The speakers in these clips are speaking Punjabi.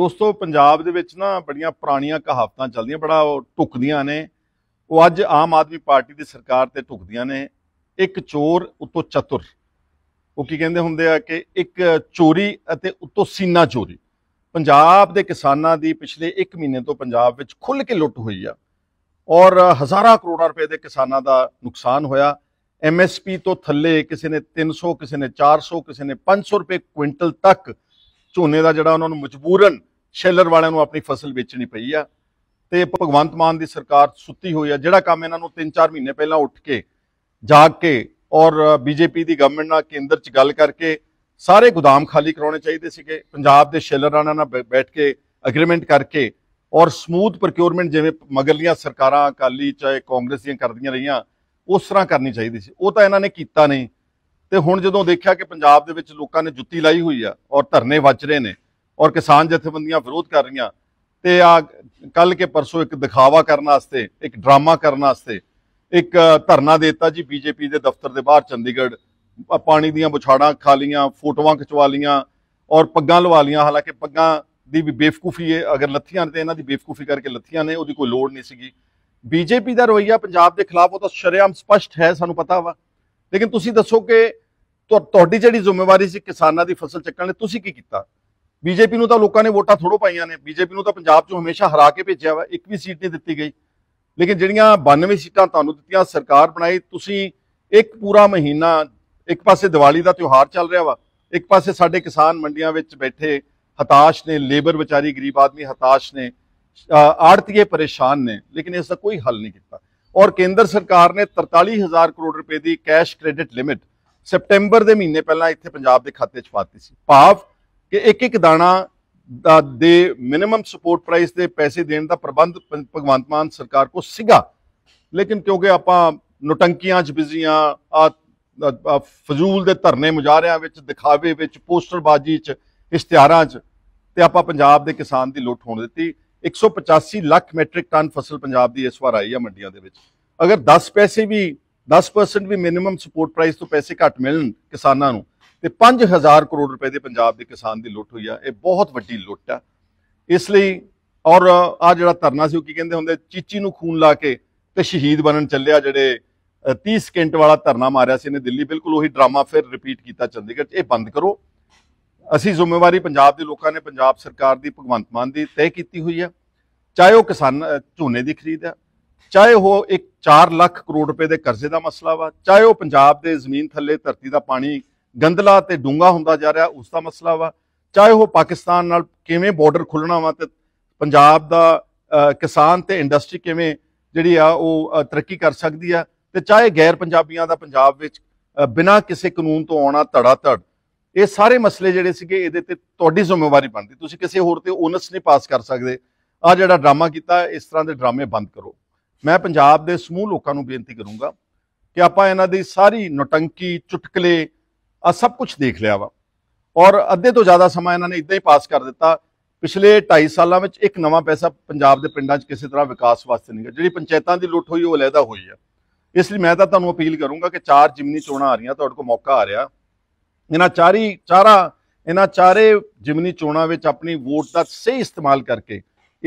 ਦੋਸਤੋ ਪੰਜਾਬ ਦੇ ਵਿੱਚ ਨਾ ਬੜੀਆਂ ਪੁਰਾਣੀਆਂ ਕਹਾਵਤਾਂ ਚੱਲਦੀਆਂ ਬੜਾ ਟੁਕਦੀਆਂ ਨੇ ਉਹ ਅੱਜ ਆਮ ਆਦਮੀ ਪਾਰਟੀ ਦੀ ਸਰਕਾਰ ਤੇ ਟੁਕਦੀਆਂ ਨੇ ਇੱਕ ਚੋਰ ਉਤੋਂ ਚਤੁਰ ਉਹ ਕੀ ਕਹਿੰਦੇ ਹੁੰਦੇ ਆ ਕਿ ਇੱਕ ਚੋਰੀ ਅਤੇ ਉਤੋਂ ਸੀਨਾ ਚੋਰੀ ਪੰਜਾਬ ਦੇ ਕਿਸਾਨਾਂ ਦੀ ਪਿਛਲੇ 1 ਮਹੀਨੇ ਤੋਂ ਪੰਜਾਬ ਵਿੱਚ ਖੁੱਲ ਕੇ ਲੁੱਟ ਹੋਈ ਆ ਔਰ ਹਜ਼ਾਰਾਂ ਕਰੋੜਾਂ ਰੁਪਏ ਦੇ ਕਿਸਾਨਾਂ ਦਾ ਨੁਕਸਾਨ ਹੋਇਆ ਐਮਐਸਪੀ ਤੋਂ ਥੱਲੇ ਕਿਸੇ ਨੇ 300 ਕਿਸੇ ਨੇ 400 ਕਿਸੇ ਨੇ 500 ਰੁਪਏ ਕੁਇੰਟਲ ਤੱਕ ਝੋਨੇ ਦਾ ਜਿਹੜਾ ਉਹਨਾਂ ਨੂੰ ਮਜਬੂਰਨ ਸ਼ੈਲਰ ਵਾਲਿਆਂ ਨੂੰ ਆਪਣੀ ਫਸਲ ਵੇਚਣੀ ਪਈ ਆ ਤੇ ਭਗਵੰਤ ਮਾਨ ਦੀ ਸਰਕਾਰ ਸੁੱਤੀ ਹੋਈ ਆ ਜਿਹੜਾ ਕੰਮ ਇਹਨਾਂ ਨੂੰ 3-4 ਮਹੀਨੇ ਪਹਿਲਾਂ ਉੱਠ ਕੇ ਜਾਗ ਕੇ ਔਰ ਬੀਜੇਪੀ ਦੀ ਗਵਰਨਮੈਂਟ ਨਾਲ ਕੇਂਦਰ 'ਚ ਗੱਲ ਕਰਕੇ ਸਾਰੇ ਗੋਦਾਮ ਖਾਲੀ ਕਰਾਉਣੇ ਚਾਹੀਦੇ ਸੀਗੇ ਪੰਜਾਬ ਦੇ ਸ਼ੈਲਰਾਂ ਨਾਲ ਬੈਠ ਕੇ ਐਗਰੀਮੈਂਟ ਕਰਕੇ ਔਰ ਸਮੂਥ ਪ੍ਰੋਕਿਊਰਮੈਂਟ ਜਿਵੇਂ ਮਗਰਲੀਆਂ ਸਰਕਾਰਾਂ ਅਕਾਲੀ ਚਾਹੇ ਕਾਂਗਰਸ ਦੀਆਂ ਕਰਦੀਆਂ ਰਹੀਆਂ ਉਸ ਤਰ੍ਹਾਂ ਕਰਨੀ ਚਾਹੀਦੀ ਸੀ ਉਹ ਤਾਂ ਇਹਨਾਂ ਨੇ ਕੀਤਾ ਨਹੀਂ ਤੇ ਹੁਣ ਜਦੋਂ ਦੇਖਿਆ ਕਿ ਪੰਜਾਬ ਦੇ ਵਿੱਚ ਲੋਕਾਂ ਨੇ ਜੁੱਤੀ ਲਾਈ ਹੋਈ ਆ ਔਰ ਧਰਨੇ ਵੱਜ ਰਹੇ ਨੇ ਔਰ ਕਿਸਾਨ ਜਥੇਬੰਦੀਆਂ ਵਿਰੋਧ ਕਰ ਰਹੀਆਂ ਤੇ ਆ ਕੱਲ ਕੇ ਪਰਸੋਂ ਇੱਕ ਦਿਖਾਵਾ ਕਰਨ ਵਾਸਤੇ ਇੱਕ ਡਰਾਮਾ ਕਰਨ ਵਾਸਤੇ ਇੱਕ ਧਰਨਾ ਦਿੱਤਾ ਜੀ ਬੀਜੇਪੀ ਦੇ ਦਫ਼ਤਰ ਦੇ ਬਾਹਰ ਚੰਡੀਗੜ੍ਹ ਪਾਣੀ ਦੀਆਂ ਬੁਛਾੜਾਂ ਖਾ ਲੀਆਂ ਫੋਟੋਆਂ ਖਿਚਵਾ ਲੀਆਂ ਔਰ ਪੱਗਾਂ ਲਵਾ ਲੀਆਂ ਹਾਲਾਂਕਿ ਪੱਗਾਂ ਦੀ ਵੀ ਬੇਵਕੂਫੀ ਹੈ ਅਗਰ ਲੱਥੀਆਂ ਤੇ ਇਹਨਾਂ ਦੀ ਬੇਵਕੂਫੀ ਕਰਕੇ ਲੱਥੀਆਂ ਨੇ ਉਹਦੀ ਕੋਈ ਲੋੜ ਨਹੀਂ ਸੀਗੀ ਬੀਜੇਪੀ ਦਾ ਰਵਈਆ ਪੰਜਾਬ ਦੇ ਖਿਲਾਫ ਉਹ ਤਾਂ ਸ਼ਰਿਆਮ ਸਪਸ਼ਟ ਹੈ ਸਾਨੂੰ ਪਤਾ ਵਾ ਲੇਕਿਨ ਤੁਸੀਂ ਦੱਸੋ ਕਿ ਤੁਹਾਡੀ ਜਿਹੜੀ ਜ਼ਿੰਮੇਵਾਰੀ ਸੀ ਕਿਸਾਨਾਂ ਦੀ ਫਸਲ ਚੱਕਣ ਲਈ ਤੁਸੀਂ ਕੀ ਕੀਤਾ ਬੀਜੇਪੀ ਨੂੰ ਤਾਂ ਲੋਕਾਂ ਨੇ ਵੋਟਾਂ ਥੋੜੋ ਪਾਈਆਂ ਨੇ ਬੀਜੇਪੀ ਨੂੰ ਤਾਂ ਪੰਜਾਬ 'ਚੋਂ ਹਮੇਸ਼ਾ ਹਰਾ ਕੇ ਭੇਜਿਆ ਵਾ ਇੱਕ ਵੀ ਸੀਟ ਨਹੀਂ ਦਿੱਤੀ ਗਈ ਲੇਕਿਨ ਜਿਹੜੀਆਂ 92 ਸੀਟਾਂ ਤੁਹਾਨੂੰ ਦਿੱਤੀਆਂ ਸਰਕਾਰ ਬਣਾਈ ਤੁਸੀਂ ਇੱਕ ਪੂਰਾ ਮਹੀਨਾ ਇੱਕ ਪਾਸੇ ਦੀਵਾਲੀ ਦਾ ਤਿਉਹਾਰ ਚੱਲ ਰਿਹਾ ਵਾ ਇੱਕ ਪਾਸੇ ਸਾਡੇ ਕਿਸਾਨ ਮੰਡੀਆਂ ਵਿੱਚ ਬੈਠੇ ਹਤਾਸ਼ ਨੇ ਲੇਬਰ ਵਿਚਾਰੀ ਗਰੀਬ ਆਦਮੀ ਹਤਾਸ਼ ਨੇ ਆੜਤੀਏ ਪਰੇਸ਼ਾਨ ਨੇ ਲੇਕਿਨ ਇਸ ਦਾ ਕੋਈ ਹੱਲ ਨਹੀਂ ਕੀਤਾ ਔਰ ਕੇਂਦਰ ਸਰਕਾਰ ਨੇ 43000 ਕਰੋੜ ਰੁਪਏ ਦੀ ਕੈਸ਼ ਕ੍ਰੈਡਿਟ ਲਿਮਿਟ ਸਪਟੈਂਬਰ ਦੇ ਮਹੀਨੇ ਪਹਿਲਾਂ ਇੱਥੇ ਪੰਜਾਬ ਦੇ ਖਾਤੇ 'ਚ ਪਾਤੀ ਸੀ ਭਾਵ ਕਿ ਇੱਕ ਇੱਕ ਦਾਣਾ ਦੇ ਮਿਨਿਮਮ ਸਪੋਰਟ ਪ੍ਰਾਈਸ ਦੇ ਪੈਸੇ ਦੇਣ ਦਾ ਪ੍ਰਬੰਧ ਭਗਵੰਤ ਮਾਨ ਸਰਕਾਰ ਕੋ ਸੀਗਾ ਲੇਕਿਨ ਕਿਉਂਕਿ ਆਪਾਂ ਨੋਟੰਕੀਆਂ 'ਚ ਬਿਜ਼ੀਆਂ ਆ ਫਜ਼ੂਲ ਦੇ ਧਰਨੇ ਮੁਜਾਰਿਆਂ ਵਿੱਚ ਦਿਖਾਵੇ ਵਿੱਚ ਪੋਸਟਰਬਾਜ਼ੀ 'ਚ ਇਸ਼ਤਿਹਾਰਾਂ 'ਚ ਤੇ ਆਪਾਂ ਪੰਜਾਬ ਦੇ ਕਿਸਾਨ ਦੀ ਲੁੱਟ ਹੋਣ ਦਿੱਤੀ 185 ਲੱਖ ਮੈਟ੍ਰਿਕ ਟਨ ਫਸਲ ਪੰਜਾਬ ਦੀ ਇਸ ਵਾਰ ਆਈ ਆ ਮੰਡੀਆਂ ਦੇ ਵਿੱਚ ਅਗਰ 10 ਪੈਸੇ ਵੀ 10% ਵੀ ਮਿਨਿਮਮ ਸਪੋਰਟ ਪ੍ਰਾਈਸ ਤੋਂ ਪੈਸੇ ਘੱਟ ਮਿਲਣ ਕਿਸਾਨਾਂ ਨੂੰ ਤੇ 5000 ਕਰੋੜ ਰੁਪਏ ਦੇ ਪੰਜਾਬ ਦੇ ਕਿਸਾਨ ਦੀ ਲੁੱਟ ਹੋਈ ਆ ਇਹ ਬਹੁਤ ਵੱਡੀ ਲੁੱਟ ਆ ਇਸ ਲਈ ਔਰ ਆ ਜਿਹੜਾ ਧਰਨਾ ਸੀ ਉਹ ਕੀ ਕਹਿੰਦੇ ਹੁੰਦੇ ਚੀਚੀ ਨੂੰ ਖੂਨ ਲਾ ਕੇ ਤੇ ਸ਼ਹੀਦ ਬਣਨ ਚੱਲਿਆ ਜਿਹੜੇ 30 ਸਕਿੰਟ ਵਾਲਾ ਧਰਨਾ ਮਾਰਿਆ ਸੀ ਇਹਨੇ ਦਿੱਲੀ ਬਿਲਕੁਲ ਉਹੀ ਡਰਾਮਾ ਫਿਰ ਰਿਪੀਟ ਕੀਤਾ ਚੰਡੀਗੜ੍ਹ ਇਹ ਬੰਦ ਕਰੋ ਅਸੀਂ ਜ਼ਿੰਮੇਵਾਰੀ ਪੰਜਾਬ ਦੇ ਲੋਕਾਂ ਨੇ ਪੰਜਾਬ ਸਰਕਾਰ ਦੀ ਭਗਵੰਤ ਮਾਨ ਦੀ ਤੈਅ ਕੀਤੀ ਹੋਈ ਆ ਚਾਹੇ ਉਹ ਕਿਸਾਨ ਝੋਨੇ ਦੀ ਖਰੀਦ ਆ ਚਾਹੇ ਉਹ ਇੱਕ 4 ਲੱਖ ਕਰੋੜ ਰੁਪਏ ਦੇ ਕਰਜ਼ੇ ਦਾ ਮਸਲਾ ਵਾ ਚਾਹੇ ਉਹ ਪੰਜਾਬ ਦੇ ਜ਼ਮੀਨ ਥੱਲੇ ਧਰਤੀ ਦਾ ਪਾਣੀ ਗੰਦਲਾ ਤੇ ਡੂੰਗਾ ਹੁੰਦਾ ਜਾ ਰਿਹਾ ਉਸ ਦਾ ਮਸਲਾ ਵਾ ਚਾਹੇ ਉਹ ਪਾਕਿਸਤਾਨ ਨਾਲ ਕਿਵੇਂ ਬਾਰਡਰ ਖੁੱਲਣਾ ਵਾ ਤੇ ਪੰਜਾਬ ਦਾ ਕਿਸਾਨ ਤੇ ਇੰਡਸਟਰੀ ਕਿਵੇਂ ਜਿਹੜੀ ਆ ਉਹ ਤਰੱਕੀ ਕਰ ਸਕਦੀ ਆ ਤੇ ਚਾਹੇ ਗੈਰ ਪੰਜਾਬੀਆਂ ਦਾ ਪੰਜਾਬ ਵਿੱਚ ਬਿਨਾਂ ਕਿਸੇ ਕਾਨੂੰਨ ਤੋਂ ਆਉਣਾ ਧੜਾ ਧੜ ਇਹ ਸਾਰੇ ਮਸਲੇ ਜਿਹੜੇ ਸੀਗੇ ਇਹਦੇ ਤੇ ਤੁਹਾਡੀ ਜ਼ਿੰਮੇਵਾਰੀ ਬਣਦੀ ਤੁਸੀਂ ਕਿਸੇ ਹੋਰ ਤੇ ਓਨਸ ਨਹੀਂ ਪਾਸ ਕਰ ਸਕਦੇ ਆ ਜਿਹੜਾ ਡਰਾਮਾ ਕੀਤਾ ਇਸ ਤਰ੍ਹਾਂ ਦੇ ਡਰਾਮੇ ਬੰਦ ਕਰੋ ਮੈਂ ਪੰਜਾਬ ਦੇ ਸਮੂਹ ਲੋਕਾਂ ਨੂੰ ਬੇਨਤੀ ਕਰੂੰਗਾ ਕਿ ਆਪਾਂ ਇਹਨਾਂ ਦੀ ਸਾਰੀ ਨਟੰਕੀ ਚੁਟਕਲੇ ਆ ਸਭ ਕੁਝ ਦੇਖ ਲਿਆ ਵਾ ਔਰ ਅੱਧੇ ਤੋਂ ਜ਼ਿਆਦਾ ਸਮਾਂ ਇਹਨਾਂ ਨੇ ਇਦਾਂ ਹੀ ਪਾਸ ਕਰ ਦਿੱਤਾ ਪਿਛਲੇ 2.5 ਸਾਲਾਂ ਵਿੱਚ ਇੱਕ ਨਵਾਂ ਪੈਸਾ ਪੰਜਾਬ ਦੇ ਪਿੰਡਾਂ 'ਚ ਕਿਸੇ ਤਰ੍ਹਾਂ ਵਿਕਾਸ ਵਾਸਤੇ ਨਹੀਂ ਗਿਆ ਜਿਹੜੀ ਪੰਚਾਇਤਾਂ ਦੀ ਲੁੱਟ ਹੋਈ ਉਹ ਅਲੈਦਾ ਹੋਈ ਆ ਇਸ ਲਈ ਮੈਂ ਤਾਂ ਤੁਹਾਨੂੰ ਅਪੀਲ ਕਰੂੰਗਾ ਕਿ ਚਾਰ ਜਿਮਨੀ ਚੋਣਾਂ ਆ ਰਹੀਆਂ ਤੁਹਾਡੇ ਕੋਲ ਮੌਕਾ ਆ ਰਿਹਾ ਇਹਨਾਂ ਚਾਰੀ ਚਾਰਾ ਇਹਨਾਂ ਚਾਰੇ ਜਿਮਨੀ ਚੋਣਾਂ ਵਿੱਚ ਆਪਣੀ ਵੋਟ ਦਾ ਸਹੀ ਇਸਤੇਮਾਲ ਕਰਕੇ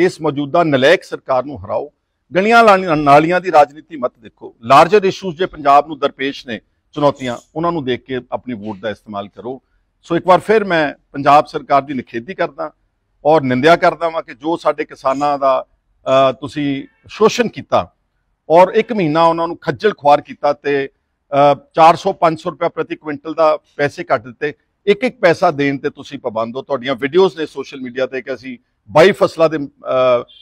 ਇਸ ਮੌਜੂਦਾ ਨਲਾਇਕ ਸਰਕਾਰ ਨੂੰ ਹਰਾਓ ਗਲੀਆਂ ਨਾਲੀਆਂ ਦੀ ਰਾਜਨੀਤੀ ਮਤ ਦੇਖੋ ਲਾਰਜਰ ਇਸ਼ੂਜ਼ ਜੇ ਪੰਜਾਬ ਨੂੰ ਦਰਪੇਸ਼ ਨੇ ਚੁਣੌਤੀਆਂ ਉਹਨਾਂ ਨੂੰ ਦੇਖ ਕੇ ਆਪਣੀ ਵੋਟ ਦਾ ਇਸਤੇਮਾਲ ਕਰੋ ਸੋ ਇੱਕ ਵਾਰ ਫਿਰ ਮੈਂ ਪੰਜਾਬ ਸਰਕਾਰ ਦੀ ਨਿਖੇਧੀ ਕਰਦਾ ਔਰ ਨਿੰਦਿਆ ਕਰਦਾ ਵਾਂ ਕਿ ਜੋ ਸਾਡੇ ਕਿਸਾਨਾਂ ਦਾ ਤੁਸੀਂ ਸ਼ੋਸ਼ਣ ਕੀਤਾ ਔਰ ਇੱਕ ਮਹੀਨਾ ਉਹਨਾਂ ਨੂੰ ਖੱਜਲ ਖੁਆਰ ਕੀਤਾ ਤੇ 400 500 ਰੁਪਏ ਪ੍ਰਤੀ ਕੁਇੰਟਲ ਦਾ ਪੈਸੇ ਕੱਟ ਦਿੱਤੇ ਇੱਕ ਇੱਕ ਪੈਸਾ ਦੇਣ ਤੇ ਤੁਸੀਂ ਪਾਬੰਦ ਹੋ ਤੁਹਾਡੀਆਂ ਵੀਡੀਓਜ਼ ਨੇ ਸੋਸ਼ਲ ਮੀਡੀਆ ਤੇ ਕਿ ਅਸੀਂ 22 ਫਸਲਾਂ ਦੇ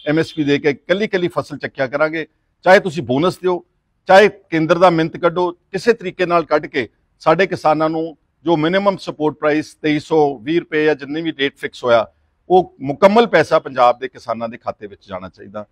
ਐਮਐਸਪੀ ਦੇ ਕੇ ਕੱਲੀ ਕੱਲੀ ਫਸਲ ਚੱਕਿਆ ਕਰਾਂਗੇ ਚਾਹੇ ਤੁਸੀਂ ਬੋਨਸ ਦਿਓ ਚਾਹੇ ਕੇਂਦਰ ਦਾ ਮਿੰਤ ਕੱਢੋ ਕਿਸੇ ਤਰੀਕੇ ਨਾਲ ਕੱਢ ਕੇ ਸਾਡੇ ਕਿਸਾਨਾਂ ਨੂੰ ਜੋ ਮਿਨੀਮਮ ਸਪੋਰਟ ਪ੍ਰਾਈਸ 2320 ਰੁਪਏ ਜਾਂ ਜਿੰਨੀ ਵੀ ਰੇਟ ਫਿਕਸ ਹੋਇਆ ਉਹ ਮੁਕੰਮਲ ਪੈਸਾ ਪੰਜਾਬ ਦੇ ਕਿਸਾਨਾਂ ਦੇ ਖਾਤੇ ਵਿੱਚ ਜਾਣਾ ਚਾਹੀਦਾ